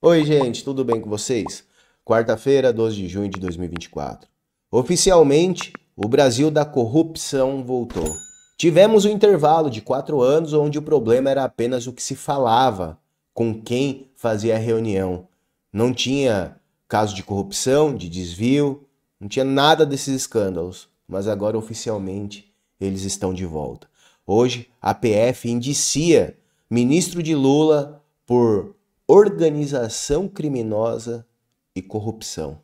Oi, gente, tudo bem com vocês? Quarta-feira, 12 de junho de 2024. Oficialmente, o Brasil da corrupção voltou. Tivemos um intervalo de quatro anos onde o problema era apenas o que se falava, com quem fazia a reunião. Não tinha caso de corrupção, de desvio, não tinha nada desses escândalos. Mas agora, oficialmente, eles estão de volta. Hoje, a PF indicia ministro de Lula por organização criminosa e corrupção.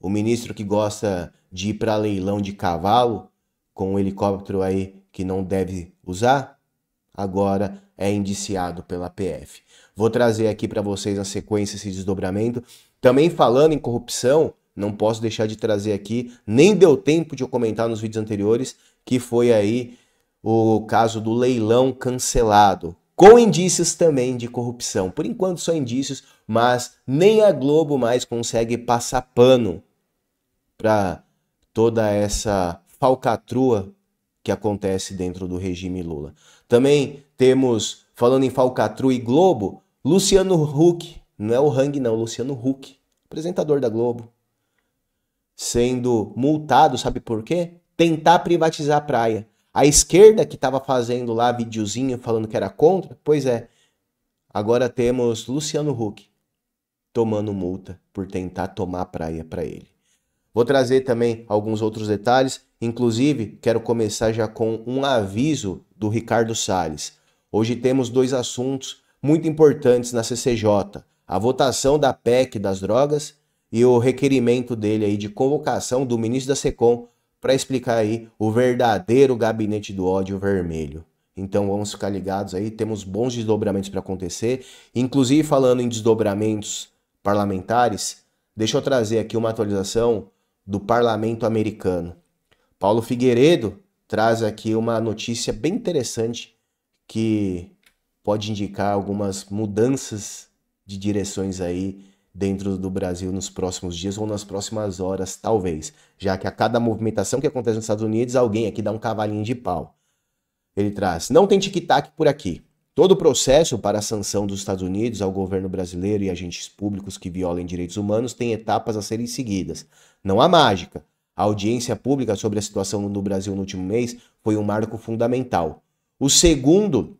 O ministro que gosta de ir para leilão de cavalo com um helicóptero aí que não deve usar, agora é indiciado pela PF. Vou trazer aqui para vocês na sequência esse desdobramento. Também falando em corrupção, não posso deixar de trazer aqui, nem deu tempo de eu comentar nos vídeos anteriores, que foi aí o caso do leilão cancelado com indícios também de corrupção. Por enquanto, só indícios, mas nem a Globo mais consegue passar pano para toda essa falcatrua que acontece dentro do regime Lula. Também temos, falando em falcatrua e Globo, Luciano Huck, não é o Hang não, Luciano Huck, apresentador da Globo, sendo multado, sabe por quê? Tentar privatizar a praia. A esquerda que estava fazendo lá videozinho falando que era contra, pois é. Agora temos Luciano Huck tomando multa por tentar tomar praia para ele. Vou trazer também alguns outros detalhes, inclusive quero começar já com um aviso do Ricardo Salles. Hoje temos dois assuntos muito importantes na CCJ: a votação da PEC das drogas e o requerimento dele aí de convocação do ministro da SECOM para explicar aí o verdadeiro gabinete do ódio vermelho. Então vamos ficar ligados aí, temos bons desdobramentos para acontecer. Inclusive falando em desdobramentos parlamentares, deixa eu trazer aqui uma atualização do parlamento americano. Paulo Figueiredo traz aqui uma notícia bem interessante que pode indicar algumas mudanças de direções aí dentro do Brasil nos próximos dias ou nas próximas horas, talvez, já que a cada movimentação que acontece nos Estados Unidos, alguém aqui dá um cavalinho de pau. Ele traz: não tem tic-tac por aqui. Todo o processo para a sanção dos Estados Unidos ao governo brasileiro e agentes públicos que violem direitos humanos tem etapas a serem seguidas. Não há mágica. A audiência pública sobre a situação no Brasil no último mês foi um marco fundamental. O segundo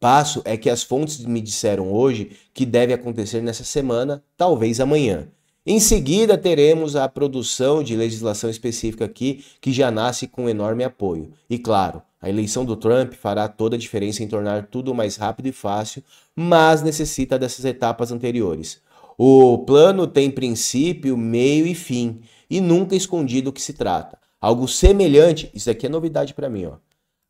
passo é que as fontes me disseram hoje que deve acontecer nessa semana, talvez amanhã. Em seguida, teremos a produção de legislação específica aqui, que já nasce com enorme apoio. E claro, a eleição do Trump fará toda a diferença em tornar tudo mais rápido e fácil, mas necessita dessas etapas anteriores. O plano tem princípio, meio e fim, e nunca escondido o que se trata. Algo semelhante, isso aqui é novidade para mim, ó.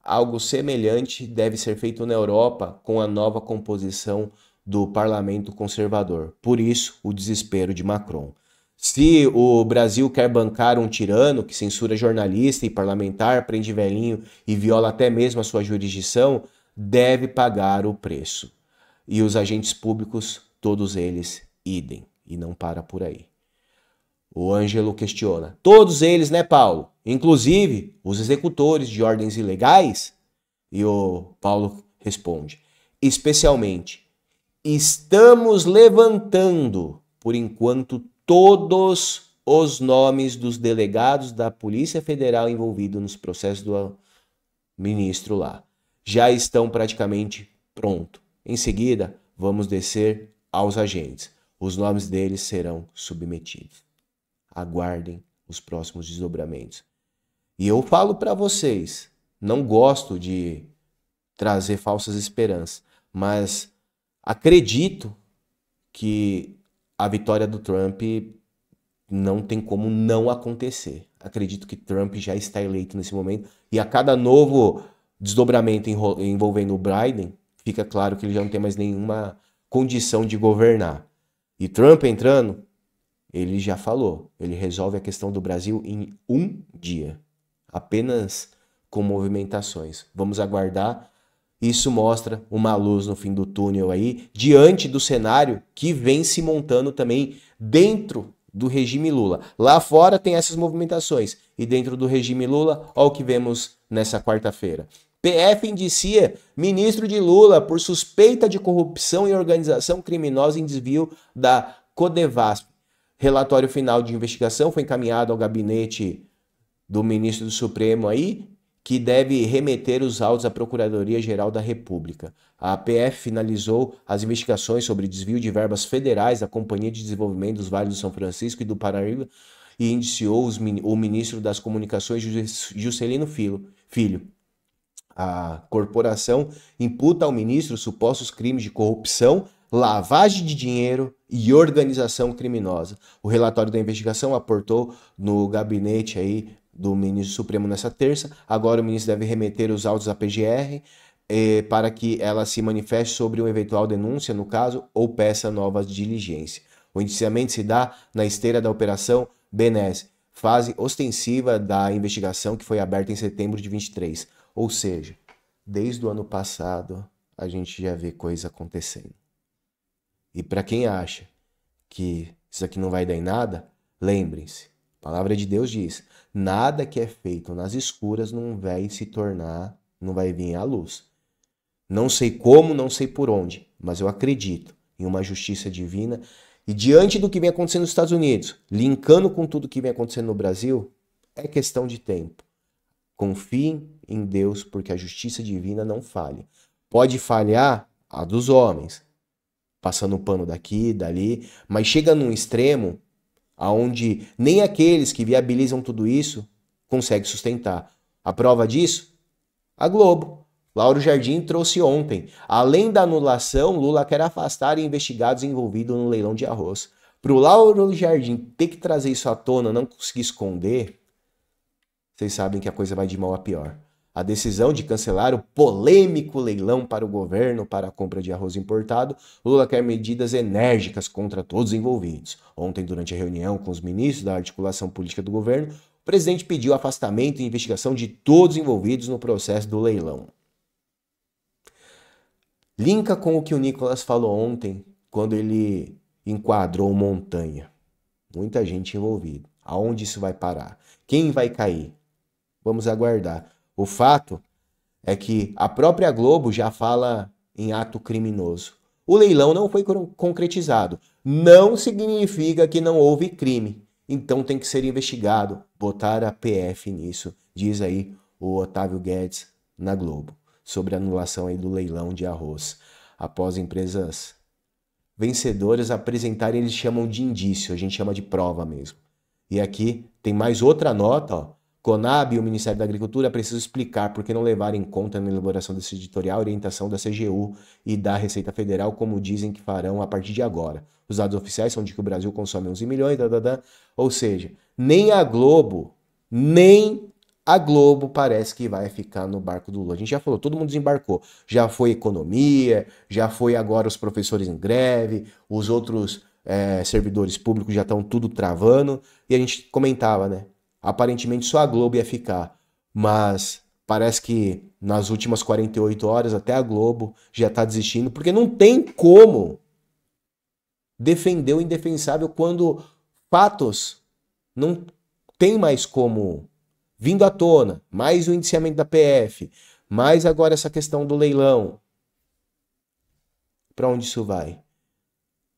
Algo semelhante deve ser feito na Europa com a nova composição do parlamento conservador. Por isso, o desespero de Macron. Se o Brasil quer bancar um tirano que censura jornalista e parlamentar, prende velhinho e viola até mesmo a sua jurisdição, deve pagar o preço. E os agentes públicos, todos eles, idem. E não para por aí. O Ângelo questiona. Todos eles, né, Paulo? Inclusive os executores de ordens ilegais? E o Paulo responde: especialmente, estamos levantando, por enquanto, todos os nomes dos delegados da Polícia Federal envolvidos nos processos do ministro lá. Já estão praticamente pronto. Em seguida, vamos descer aos agentes. Os nomes deles serão submetidos aguardem os próximos desdobramentos. E eu falo para vocês, não gosto de trazer falsas esperanças, mas acredito que a vitória do Trump não tem como não acontecer. Acredito que Trump já está eleito nesse momento e a cada novo desdobramento envolvendo o Biden, fica claro que ele já não tem mais nenhuma condição de governar. E Trump entrando, ele já falou, ele resolve a questão do Brasil em um dia, apenas com movimentações. Vamos aguardar. Isso mostra uma luz no fim do túnel aí, diante do cenário que vem se montando também dentro do regime Lula. Lá fora tem essas movimentações e dentro do regime Lula, olha o que vemos nessa quarta-feira. PF indicia ministro de Lula por suspeita de corrupção e organização criminosa em desvio da Codevasp relatório final de investigação foi encaminhado ao gabinete do ministro do Supremo aí, que deve remeter os autos à Procuradoria-Geral da República. A PF finalizou as investigações sobre desvio de verbas federais da Companhia de Desenvolvimento dos Vales do São Francisco e do Paraíba e indiciou os, o ministro das Comunicações, Juscelino Filho. A corporação imputa ao ministro supostos crimes de corrupção lavagem de dinheiro e organização criminosa. O relatório da investigação aportou no gabinete aí do ministro Supremo nessa terça. Agora o ministro deve remeter os autos à PGR eh, para que ela se manifeste sobre uma eventual denúncia, no caso, ou peça novas diligências. O indiciamento se dá na esteira da Operação Benes, fase ostensiva da investigação que foi aberta em setembro de 23. Ou seja, desde o ano passado a gente já vê coisa acontecendo. E para quem acha que isso aqui não vai dar em nada, lembrem-se: a palavra de Deus diz: nada que é feito nas escuras não vai se tornar, não vai vir à luz. Não sei como, não sei por onde, mas eu acredito em uma justiça divina. E diante do que vem acontecendo nos Estados Unidos, linkando com tudo que vem acontecendo no Brasil, é questão de tempo. Confiem em Deus, porque a justiça divina não falha. Pode falhar a dos homens, passando pano daqui, dali, mas chega num extremo aonde nem aqueles que viabilizam tudo isso conseguem sustentar. A prova disso? A Globo. Lauro Jardim trouxe ontem. Além da anulação, Lula quer afastar investigados envolvidos no leilão de arroz. Para o Lauro Jardim ter que trazer isso à tona, não conseguir esconder, vocês sabem que a coisa vai de mal a pior a decisão de cancelar o polêmico leilão para o governo para a compra de arroz importado, Lula quer medidas enérgicas contra todos os envolvidos. Ontem, durante a reunião com os ministros da articulação política do governo, o presidente pediu afastamento e investigação de todos envolvidos no processo do leilão. Linka com o que o Nicolas falou ontem, quando ele enquadrou montanha. Muita gente envolvida. Aonde isso vai parar? Quem vai cair? Vamos aguardar. O fato é que a própria Globo já fala em ato criminoso. O leilão não foi concretizado. Não significa que não houve crime. Então tem que ser investigado. Botar a PF nisso, diz aí o Otávio Guedes na Globo, sobre a anulação aí do leilão de arroz. Após empresas vencedoras apresentarem, eles chamam de indício, a gente chama de prova mesmo. E aqui tem mais outra nota, ó Conab e o Ministério da Agricultura precisam explicar por que não levar em conta na elaboração desse editorial a orientação da CGU e da Receita Federal, como dizem que farão a partir de agora. Os dados oficiais são de que o Brasil consome 11 milhões, da. ou seja, nem a Globo, nem a Globo parece que vai ficar no barco do Lula. A gente já falou, todo mundo desembarcou. Já foi economia, já foi agora os professores em greve, os outros é, servidores públicos já estão tudo travando. E a gente comentava, né? Aparentemente só a Globo ia ficar, mas parece que nas últimas 48 horas até a Globo já está desistindo, porque não tem como defender o indefensável quando fatos não tem mais como vindo à tona, mais o indiciamento da PF, mais agora essa questão do leilão. Para onde isso vai?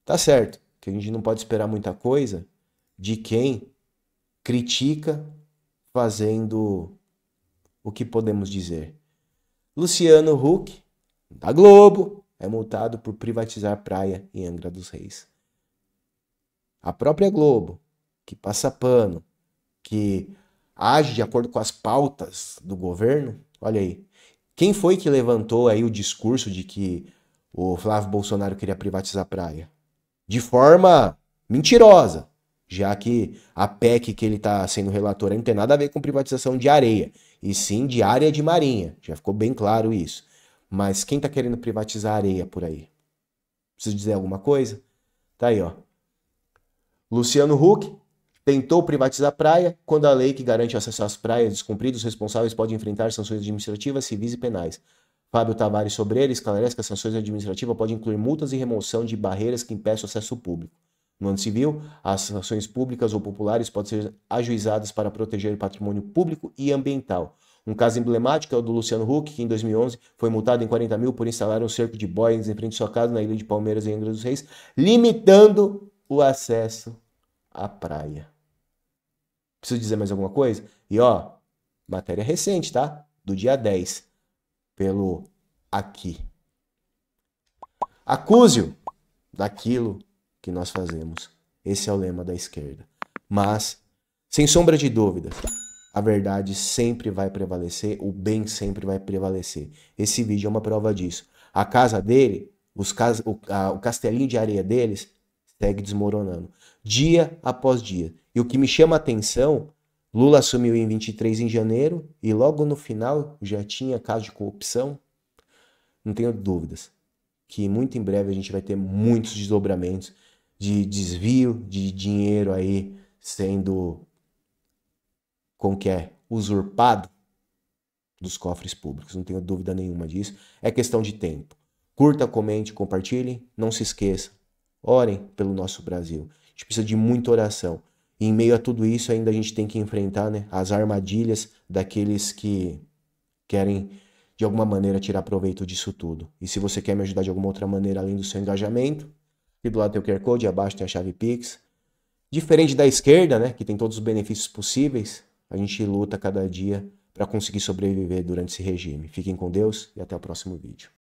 Tá certo que a gente não pode esperar muita coisa de quem critica, fazendo o que podemos dizer. Luciano Huck, da Globo, é multado por privatizar praia em Angra dos Reis. A própria Globo, que passa pano, que age de acordo com as pautas do governo, olha aí. Quem foi que levantou aí o discurso de que o Flávio Bolsonaro queria privatizar a praia? De forma mentirosa, já que a PEC que ele está sendo relator não tem nada a ver com privatização de areia, e sim de área de marinha. Já ficou bem claro isso. Mas quem está querendo privatizar areia por aí? Preciso dizer alguma coisa? Tá aí, ó. Luciano Huck tentou privatizar praia. Quando a lei que garante acesso às praias descumpridos os responsáveis podem enfrentar sanções administrativas, civis e penais. Fábio Tavares sobre ele esclarece que as sanções administrativas podem incluir multas e remoção de barreiras que impeçam o acesso público. No ano civil, as ações públicas ou populares podem ser ajuizadas para proteger o patrimônio público e ambiental. Um caso emblemático é o do Luciano Huck, que em 2011 foi multado em 40 mil por instalar um cerco de boias em frente à sua casa na ilha de Palmeiras, em Angra dos Reis, limitando o acesso à praia. Preciso dizer mais alguma coisa? E ó, matéria recente, tá? Do dia 10, pelo aqui. Acuse-o daquilo que nós fazemos. Esse é o lema da esquerda. Mas, sem sombra de dúvidas, a verdade sempre vai prevalecer, o bem sempre vai prevalecer. Esse vídeo é uma prova disso. A casa dele, os cas o, a, o castelinho de areia deles, segue desmoronando, dia após dia. E o que me chama a atenção Lula assumiu em 23 em janeiro e logo no final já tinha caso de corrupção. Não tenho dúvidas que muito em breve a gente vai ter muitos desdobramentos de desvio de dinheiro aí sendo com que é usurpado dos cofres públicos, não tenho dúvida nenhuma disso. É questão de tempo. Curta, comente, compartilhe, não se esqueça. Orem pelo nosso Brasil. A gente precisa de muita oração. E em meio a tudo isso, ainda a gente tem que enfrentar né, as armadilhas daqueles que querem de alguma maneira tirar proveito disso tudo. E se você quer me ajudar de alguma outra maneira além do seu engajamento, Aqui do lado tem o QR Code, abaixo tem a chave Pix. Diferente da esquerda, né, que tem todos os benefícios possíveis, a gente luta cada dia para conseguir sobreviver durante esse regime. Fiquem com Deus e até o próximo vídeo.